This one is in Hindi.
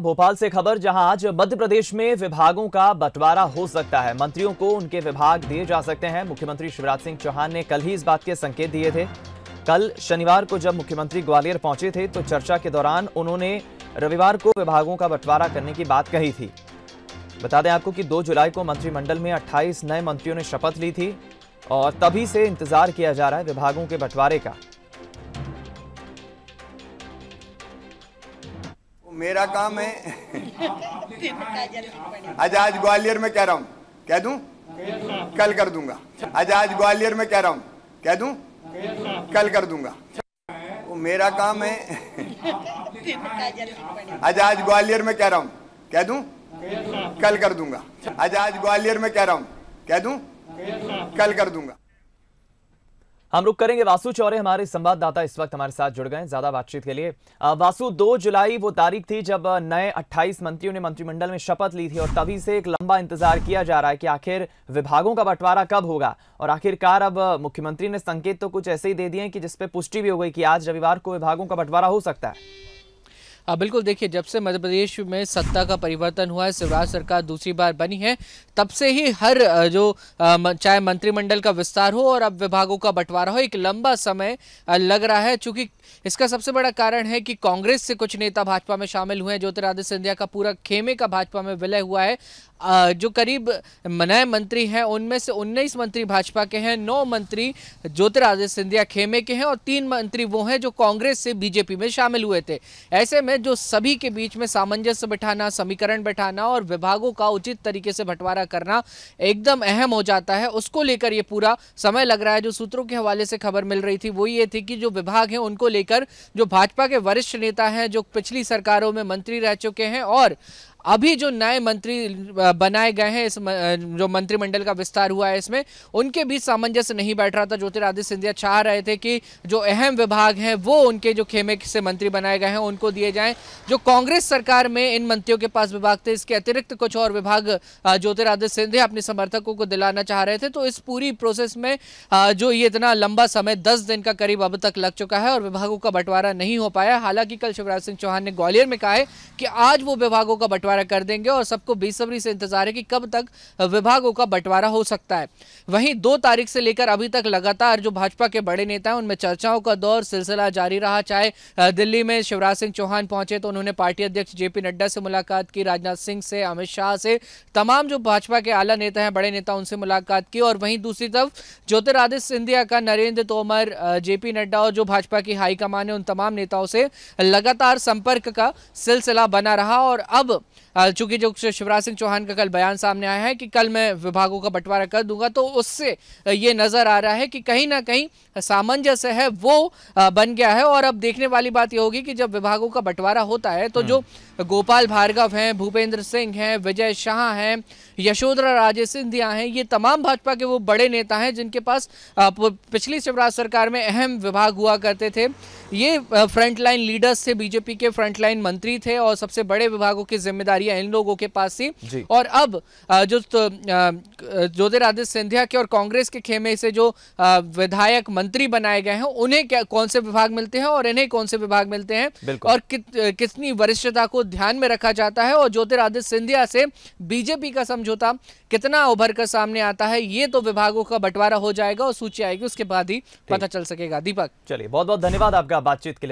भोपाल से खबर जहां आज मध्य प्रदेश में विभागों का बंटवारा हो सकता है मंत्रियों को उनके विभाग दिए जा सकते हैं मुख्यमंत्री शिवराज सिंह चौहान ने कल ही इस बात के संकेत दिए थे कल शनिवार को जब मुख्यमंत्री ग्वालियर पहुंचे थे तो चर्चा के दौरान उन्होंने रविवार को विभागों का बंटवारा करने की बात कही थी बता दें आपको कि दो जुलाई को मंत्रिमंडल में अट्ठाईस नए मंत्रियों ने शपथ ली थी और तभी से इंतजार किया जा रहा है विभागों के बंटवारे का मेरा काम है आज अच्छा, आज ग्वालियर में कह रहा हूँ कह दू कल कर दूंगा आज अच्छा, आज ग्वालियर में कह रहा हूँ कह दू कल कर दूंगा वो मेरा काम है आज अच्छा, आज ग्वालियर में कह रहा हूँ कह दू कल कर दूंगा आज आज ग्वालियर में कह रहा हूँ कह दू कल कर दूंगा हम रुक करेंगे वासु चौरे हमारे संवाददाता इस वक्त हमारे साथ जुड़ गए ज्यादा बातचीत के लिए वासु दो जुलाई वो तारीख थी जब नए 28 मंत्रियों ने मंत्रिमंडल में शपथ ली थी और तभी से एक लंबा इंतजार किया जा रहा है कि आखिर विभागों का बंटवारा कब होगा और आखिरकार अब मुख्यमंत्री ने संकेत तो कुछ ऐसे ही दे दिए कि जिसपे पुष्टि भी हो गई कि आज रविवार को विभागों का बंटवारा हो सकता है हाँ, बिल्कुल देखिए जब से मध्य प्रदेश में सत्ता का परिवर्तन हुआ है शिवराज सरकार दूसरी बार बनी है तब से ही हर जो चाहे मंत्रिमंडल का विस्तार हो और अब विभागों का बंटवारा हो एक लंबा समय लग रहा है चूंकि इसका सबसे बड़ा कारण है कि कांग्रेस से कुछ नेता भाजपा में शामिल हुए हैं ज्योतिरादित्य सिंधिया का पूरा खेमे का भाजपा में विलय हुआ है जो करीब नए मंत्री हैं उनमें से 19 मंत्री भाजपा के हैं नौ मंत्री ज्योतिरादित्य सिंधिया खेमे के हैं और तीन मंत्री वो हैं जो कांग्रेस से बीजेपी में शामिल हुए थे ऐसे में जो सभी के बीच में सामंजस्य बैठाना समीकरण बैठाना और विभागों का उचित तरीके से बंटवारा करना एकदम अहम हो जाता है उसको लेकर ये पूरा समय लग रहा है जो सूत्रों के हवाले से खबर मिल रही थी वो ये थी कि जो विभाग हैं उनको लेकर जो भाजपा के वरिष्ठ नेता हैं जो पिछली सरकारों में मंत्री रह चुके हैं और अभी जो नए मंत्री बनाए गए हैं इस जो मंत्रिमंडल का विस्तार हुआ है इसमें उनके बीच सामंजस्य नहीं बैठ रहा था ज्योतिरादित्य सिंधिया चाह रहे थे कि जो अहम विभाग हैं वो उनके जो खेमे से मंत्री बनाए गए हैं उनको दिए जाएं जो कांग्रेस सरकार में इन मंत्रियों के पास विभाग थे इसके अतिरिक्त कुछ और विभाग ज्योतिरादित्य सिंधिया अपने समर्थकों को दिलाना चाह रहे थे तो इस पूरी प्रोसेस में जो ये इतना लंबा समय दस दिन का करीब अब तक लग चुका है और विभागों का बंटवारा नहीं हो पाया हालांकि कल शिवराज सिंह चौहान ने ग्वालियर में कहा है कि आज वो विभागों का बंटवारा बंटवारा कर देंगे और सबको बेसब्री से इंतजार है कि कब तक विभागों का बंटवारा हो सकता है वहीं दो तारीख से लेकर अभी तक लगातार जो भाजपा के बड़े नेता हैं उनमें चर्चाओं का दौर सिलसिला जारी रहा चाहे दिल्ली में शिवराज सिंह चौहान पहुंचे तो उन्होंने पार्टी अध्यक्ष जेपी नड्डा से मुलाकात की राजनाथ सिंह से अमित शाह से तमाम जो भाजपा के आला नेता हैं बड़े नेता उनसे मुलाकात की और वहीं दूसरी तरफ ज्योतिरादित्य सिंधिया का नरेंद्र तोमर जेपी नड्डा और जो भाजपा की हाईकमान है उन तमाम नेताओं से लगातार संपर्क का सिलसिला बना रहा और अब चूंकि जो शिवराज सिंह चौहान का कल बयान सामने आया है कि कल मैं विभागों का बंटवारा कर दूंगा तो उससे ये नज़र आ रहा है कि कहीं ना कहीं सामंजस्य है वो बन गया है और अब देखने वाली बात यह होगी कि जब विभागों का बंटवारा होता है तो जो हम्म। गोपाल भार्गव हैं भूपेंद्र सिंह हैं विजय शाह हैं यशोधरा राजे सिंधिया हैं ये तमाम भाजपा के वो बड़े नेता हैं जिनके पास पिछली शिवराज सरकार में अहम विभाग हुआ करते थे ये फ्रंटलाइन लीडर्स थे बीजेपी के फ्रंटलाइन मंत्री थे और सबसे बड़े विभागों की जिम्मेदारी रही है इन लोगों के पास ही और अब जो ज्योतिरादित्य सिंधिया के और कांग्रेस के खेमे से जो विधायक मंत्री बनाए गए हैं उन्हें क्या कौन से विभाग मिलते हैं और इन्हें कौन से विभाग मिलते हैं और कि, कितनी वरिष्ठता को ध्यान में रखा जाता है और ज्योतिरादित्य सिंधिया से बीजेपी का समझौता कितना उभर कर सामने आता है ये तो विभागों का बंटवारा हो जाएगा और सूची आएगी उसके बाद ही पता चल सकेगा दीपक चलिए बहुत बहुत धन्यवाद आपका बातचीत के लिए